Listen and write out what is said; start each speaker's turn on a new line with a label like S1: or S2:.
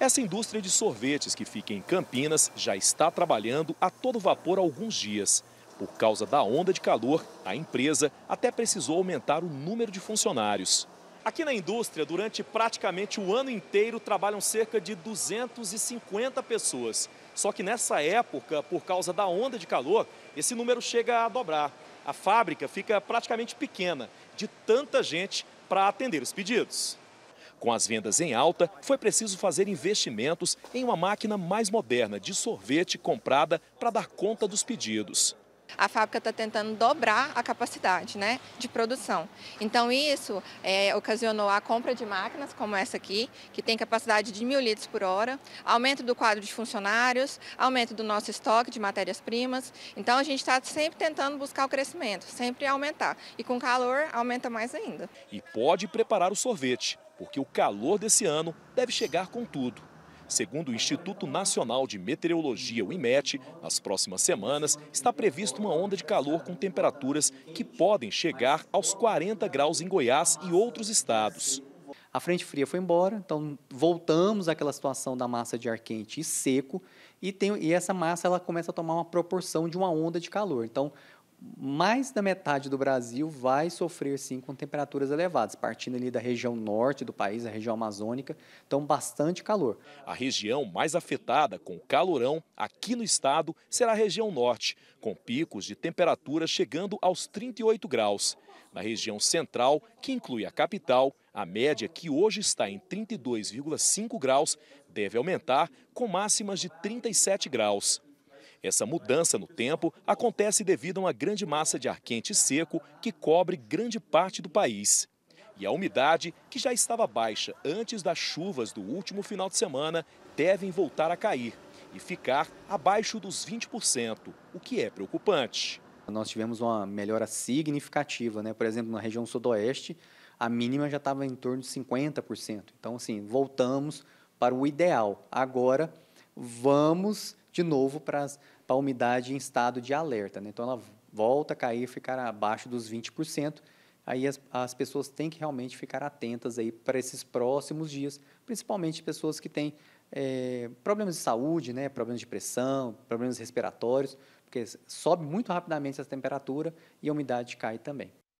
S1: Essa indústria de sorvetes que fica em Campinas já está trabalhando a todo vapor há alguns dias. Por causa da onda de calor, a empresa até precisou aumentar o número de funcionários. Aqui na indústria, durante praticamente o ano inteiro, trabalham cerca de 250 pessoas. Só que nessa época, por causa da onda de calor, esse número chega a dobrar. A fábrica fica praticamente pequena, de tanta gente para atender os pedidos. Com as vendas em alta, foi preciso fazer investimentos em uma máquina mais moderna de sorvete comprada para dar conta dos pedidos.
S2: A fábrica está tentando dobrar a capacidade né, de produção. Então, isso é, ocasionou a compra de máquinas como essa aqui, que tem capacidade de mil litros por hora, aumento do quadro de funcionários, aumento do nosso estoque de matérias-primas. Então, a gente está sempre tentando buscar o crescimento, sempre aumentar. E com calor, aumenta mais ainda.
S1: E pode preparar o sorvete porque o calor desse ano deve chegar com tudo. Segundo o Instituto Nacional de Meteorologia, o IMET, nas próximas semanas está prevista uma onda de calor com temperaturas que podem chegar aos 40
S3: graus em Goiás e outros estados. A frente fria foi embora, então voltamos àquela situação da massa de ar quente e seco, e, tem, e essa massa ela começa a tomar uma proporção de uma onda de calor. Então, mais da metade do Brasil vai sofrer sim com temperaturas elevadas, partindo ali da região norte do país, a região amazônica, então bastante calor. A
S1: região mais afetada com calorão aqui no estado será a região norte, com picos de temperatura chegando aos 38 graus. Na região central, que inclui a capital, a média, que hoje está em 32,5 graus, deve aumentar com máximas de 37 graus. Essa mudança no tempo acontece devido a uma grande massa de ar quente seco que cobre grande parte do país. E a umidade, que já estava baixa antes das chuvas do último final de semana, devem voltar a cair e ficar abaixo dos 20%,
S3: o que é preocupante. Nós tivemos uma melhora significativa, né? por exemplo, na região sudoeste, a mínima já estava em torno de 50%. Então, assim, voltamos para o ideal. Agora, vamos de novo para as para a umidade em estado de alerta. Né? Então, ela volta a cair, ficar abaixo dos 20%. Aí as, as pessoas têm que realmente ficar atentas aí para esses próximos dias, principalmente pessoas que têm é, problemas de saúde, né? problemas de pressão, problemas respiratórios, porque sobe muito rapidamente essa temperatura e a umidade cai também.